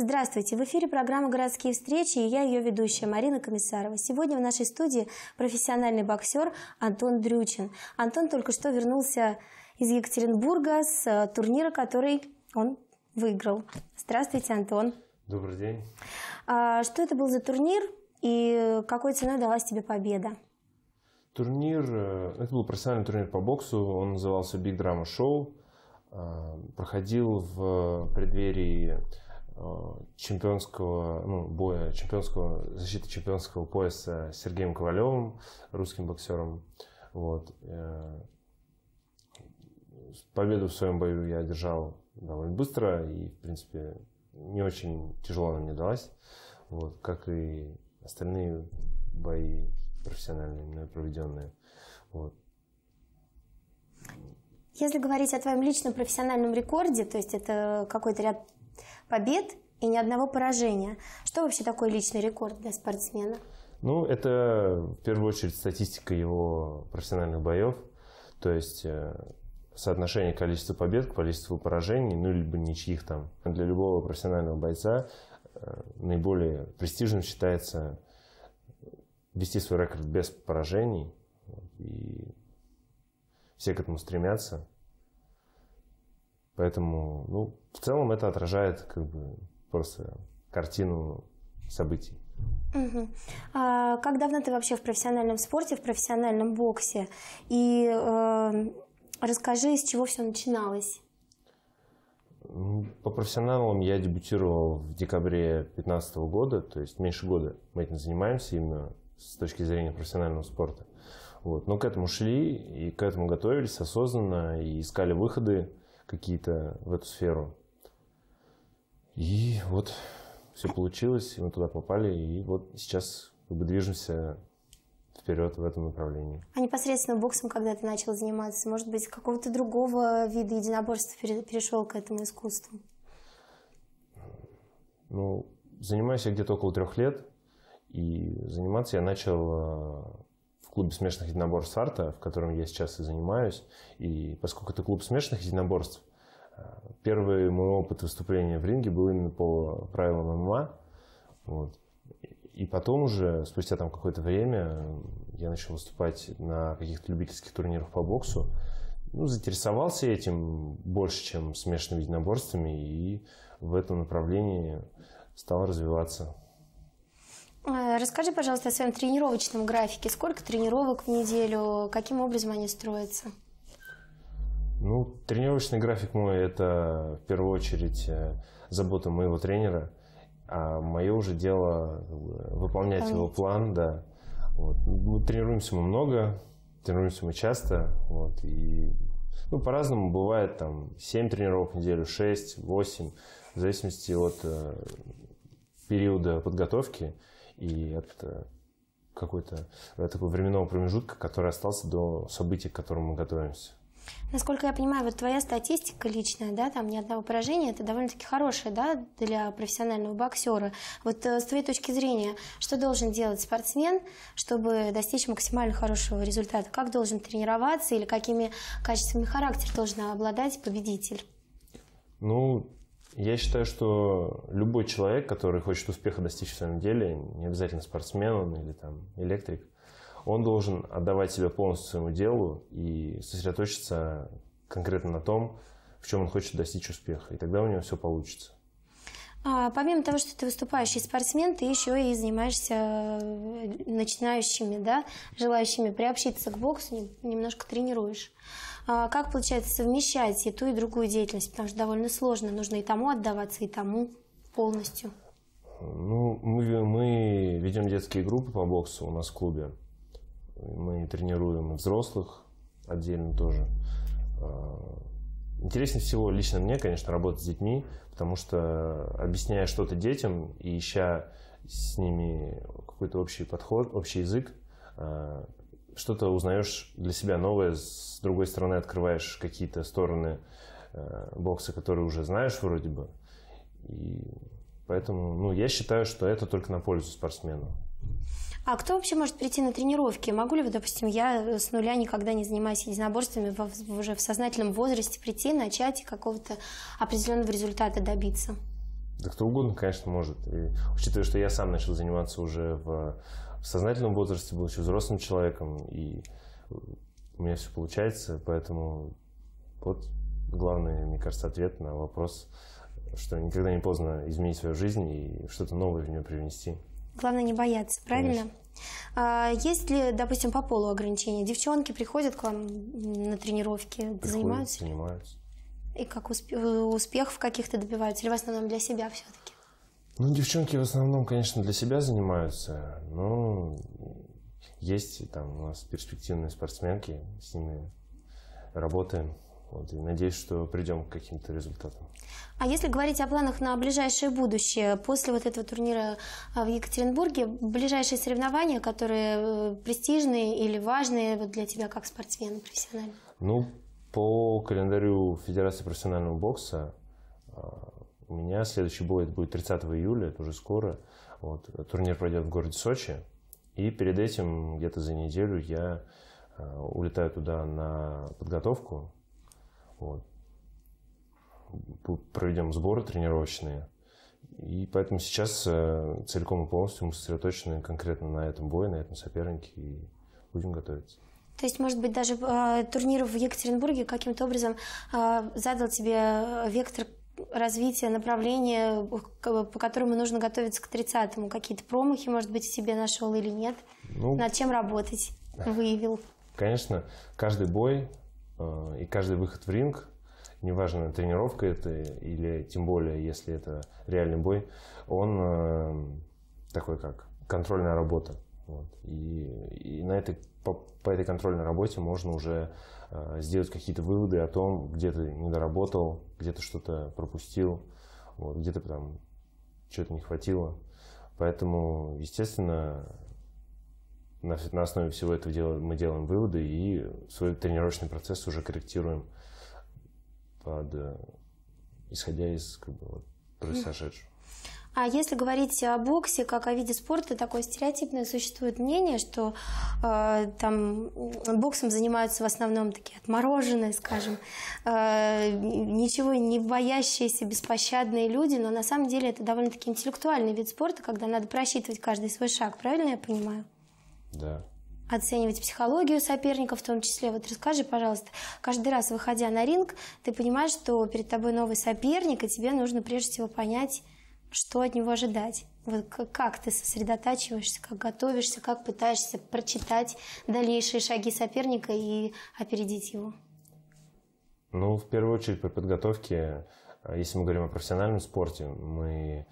Здравствуйте! В эфире программа «Городские встречи» и я ее ведущая Марина Комиссарова. Сегодня в нашей студии профессиональный боксер Антон Дрючин. Антон только что вернулся из Екатеринбурга с э, турнира, который он выиграл. Здравствуйте, Антон! Добрый день! А, что это был за турнир и какой ценой далась тебе победа? Турнир, э, это был профессиональный турнир по боксу, он назывался Big Drama Show, а, проходил в преддверии Э, чемпионского ну, боя, чемпионского, защиты чемпионского пояса с Сергеем Ковалевым, русским боксером. Вот. Э, победу в своем бою я одержал довольно быстро и, в принципе, не очень тяжело она мне далась. Вот, как и остальные бои профессиональные, мной проведенные. Вот. Если говорить о твоем личном профессиональном рекорде, то есть это какой-то ряд побед и ни одного поражения. Что вообще такое личный рекорд для спортсмена? Ну, это в первую очередь статистика его профессиональных боев, то есть э, соотношение количества побед к количеству поражений, ну, либо ничьих там. Для любого профессионального бойца э, наиболее престижным считается вести свой рекорд без поражений, и все к этому стремятся. Поэтому, ну, в целом это отражает как бы просто картину событий. Угу. А как давно ты вообще в профессиональном спорте, в профессиональном боксе? И э, расскажи, с чего все начиналось? По профессионалам я дебютировал в декабре 2015 года, то есть меньше года мы этим занимаемся именно с точки зрения профессионального спорта. Вот. Но к этому шли и к этому готовились осознанно и искали выходы какие-то в эту сферу. И вот все получилось, и мы туда попали, и вот сейчас как движемся вперед в этом направлении. А непосредственно боксом, когда ты начал заниматься, может быть, какого-то другого вида единоборства перешел к этому искусству? Ну, занимаюсь я где-то около трех лет, и заниматься я начал а, клубе смешанных единоборств «Арта», в котором я сейчас и занимаюсь. И поскольку это клуб смешанных единоборств, э, первый мой опыт выступления в ринге был именно по правилам ММА. Вот. И потом уже, спустя там какое-то время, я начал выступать на каких-то любительских турнирах по боксу. Ну, заинтересовался этим больше, чем смешанными единоборствами, и в этом направлении стал развиваться. Э, расскажи, пожалуйста, о своем тренировочном графике. Сколько тренировок в неделю? Каким образом они строятся? Ну, тренировочный график мой – это в первую очередь э, забота моего тренера. А мое уже дело э, выполнять Понятно. его план, да. Вот. Ну, тренируемся мы много, тренируемся мы часто. Вот, и, ну, по-разному бывает там 7 тренировок в неделю, 6, 8, в зависимости от э, периода подготовки и от э, какой-то э, такого временного промежутка, который остался до события, к которому мы готовимся. Насколько я понимаю, вот твоя статистика личная, да, там ни одного поражения, это довольно-таки хорошая, да, для профессионального боксера. Вот э, с твоей точки зрения, что должен делать спортсмен, чтобы достичь максимально хорошего результата? Как должен тренироваться или какими качествами характер должен обладать победитель? Ну, я считаю, что любой человек, который хочет успеха достичь в своем деле, не обязательно спортсмен он или там электрик, он должен отдавать себя полностью своему делу и сосредоточиться конкретно на том, в чем он хочет достичь успеха. И тогда у него все получится. А, помимо того, что ты выступающий спортсмен, ты еще и занимаешься э, начинающими, да, желающими приобщиться к боксу, немножко тренируешь. А, как получается совмещать и ту, и другую деятельность? Потому что довольно сложно, нужно и тому отдаваться, и тому полностью. Ну, мы, мы ведем детские группы по боксу у нас в клубе. Мы тренируем взрослых отдельно тоже. А, Интереснее всего лично мне, конечно, работать с детьми, потому что э, объясняя что-то детям и ища с ними какой-то общий подход, общий язык, э, что-то узнаешь для себя новое, с другой стороны открываешь какие-то стороны э, бокса, которые уже знаешь вроде бы. И поэтому ну, я считаю, что это только на пользу спортсмену. А кто вообще может прийти на тренировки? Могу ли, допустим, я э, с нуля никогда не занимаюсь единоборствами, уже в сознательном возрасте прийти, начать и какого-то определенного результата добиться? Да кто угодно, конечно, может. И, учитывая, что я сам начал заниматься уже в, в сознательном возрасте, был еще взрослым человеком, и у меня все получается, поэтому вот главный, мне кажется, ответ на вопрос, что никогда не поздно изменить свою жизнь и что-то новое в нее привнести. Главное не бояться, правильно? Конечно. А, есть ли, допустим, по полу ограничения? Девчонки приходят к вам на тренировки, приходят, занимаются? Занимаются. И как успех, э, успех в каких-то добиваются? Или в основном для себя все-таки? Ну, девчонки в основном, конечно, для себя занимаются, но есть там у нас перспективные спортсменки, с ними работаем. Вот, и надеюсь, что придем к каким-то результатам. А если говорить о планах на ближайшее будущее, после вот этого турнира а, в Екатеринбурге, ближайшие соревнования, которые э, престижные или важные вот для тебя как спортсмена профессионально? Ну, по календарю Федерации профессионального бокса а, у меня следующий бой будет 30 июля, это уже скоро. Вот, турнир пройдет в городе Сочи. И перед этим, где-то за неделю, я а, улетаю туда на подготовку вот. Проведем сборы тренировочные. И поэтому сейчас э, целиком и полностью мы сосредоточены конкретно на этом бое, на этом сопернике и будем готовиться. То есть, может быть, даже э, турнир в Екатеринбурге каким-то образом э, задал тебе э, вектор развития, направления, по которому нужно готовиться к 30-му? Какие-то промахи, может быть, себе нашел или нет? Ну, Над чем работать выявил? Конечно, каждый бой Э, и каждый выход в ринг, неважно, тренировка это или тем более, если это реальный бой, он э, такой как контрольная работа. Вот. И, и на этой, по, по этой контрольной работе можно уже э, сделать какие-то выводы о том, где ты недоработал, где ты что-то пропустил, вот, где-то там чего то не хватило. Поэтому, естественно, на, на основе всего этого дел, мы делаем выводы и свой тренировочный процесс уже корректируем под, э, исходя из как бы, вот, произошедшего. А если говорить о боксе как о виде спорта, такое стереотипное существует мнение, что э, там боксом занимаются в основном такие отмороженные, скажем, э, ничего не боящиеся, беспощадные люди, но на самом деле это довольно-таки интеллектуальный вид спорта, когда надо просчитывать каждый свой шаг, правильно я понимаю? Да. Оценивать психологию соперника в том числе. Вот расскажи, пожалуйста, каждый раз, выходя на ринг, ты понимаешь, что перед тобой новый соперник, и тебе нужно прежде всего понять, что от него ожидать. Вот как ты сосредотачиваешься, как готовишься, как пытаешься прочитать дальнейшие шаги соперника и опередить его? Ну, в первую очередь при подготовке, если мы говорим о профессиональном спорте, мы,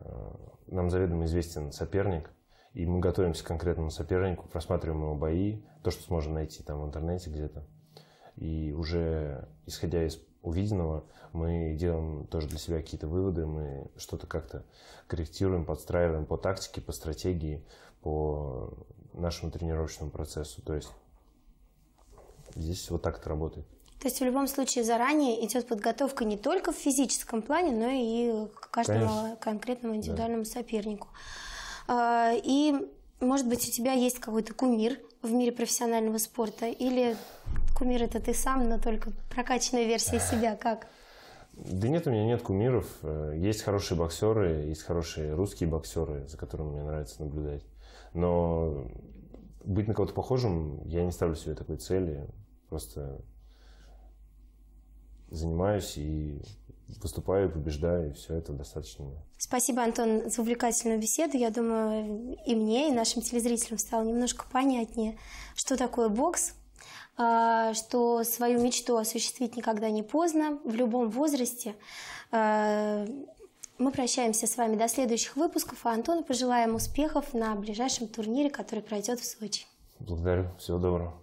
э, нам заведомо известен соперник, и мы готовимся к конкретному сопернику, просматриваем его бои, то, что сможем найти там в интернете где-то. И уже исходя из увиденного, мы делаем тоже для себя какие-то выводы, мы что-то как-то корректируем, подстраиваем по тактике, по стратегии, по нашему тренировочному процессу. То есть здесь вот так это работает. То есть в любом случае заранее идет подготовка не только в физическом плане, но и к каждому Конечно. конкретному индивидуальному да. сопернику. А, и, может быть, у тебя есть какой-то кумир в мире профессионального спорта? Или кумир это ты сам, но только прокачанная версия себя? Как? Да нет, у меня нет кумиров. Э, есть хорошие боксеры, есть хорошие русские боксеры, за которыми мне нравится наблюдать. Но быть на кого-то похожим, я не ставлю себе такой цели. Просто занимаюсь и выступаю, побеждаю, и все это достаточно. Спасибо, Антон, за увлекательную беседу. Я думаю, и мне, и нашим телезрителям стало немножко понятнее, что такое бокс, а, что свою мечту осуществить никогда не поздно, в любом возрасте. А, мы прощаемся с вами до следующих выпусков, а Антону пожелаем успехов на ближайшем турнире, который пройдет в Сочи. Благодарю. Всего доброго.